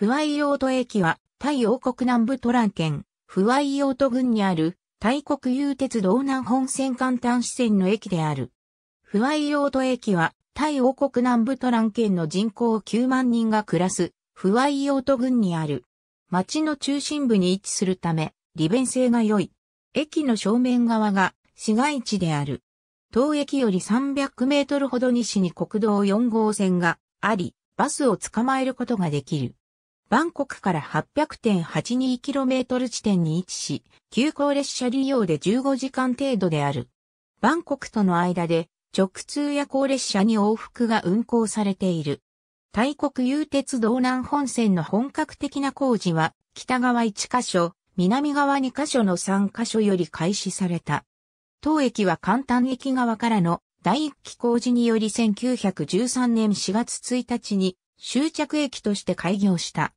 フワイオート駅は、タイ王国南部トラン県、フワイオート郡にある、タイ国有鉄道南本線簡単支線の駅である。フワイオート駅は、タイ王国南部トラン県の人口9万人が暮らす、フワイオート郡にある。町の中心部に位置するため、利便性が良い。駅の正面側が市街地である。当駅より300メートルほど西に国道4号線があり、バスを捕まえることができる。バンコクから 800.82km 地点に位置し、急行列車利用で15時間程度である。バンコクとの間で直通夜行列車に往復が運行されている。大国有鉄道南本線の本格的な工事は、北側1カ所、南側2カ所の3カ所より開始された。当駅は簡単駅側からの第1期工事により1913年4月1日に終着駅として開業した。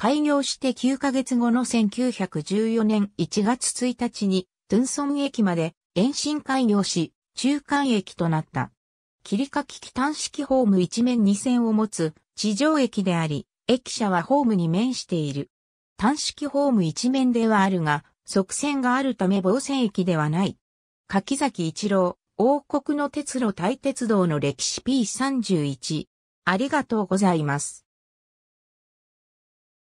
開業して9ヶ月後の1914年1月1日に、ドゥンソン駅まで延伸開業し、中間駅となった。切り欠き機端式ホーム一面2線を持つ地上駅であり、駅舎はホームに面している。端式ホーム一面ではあるが、側線があるため防線駅ではない。柿崎一郎、王国の鉄路大鉄道の歴史 P31。ありがとうございます。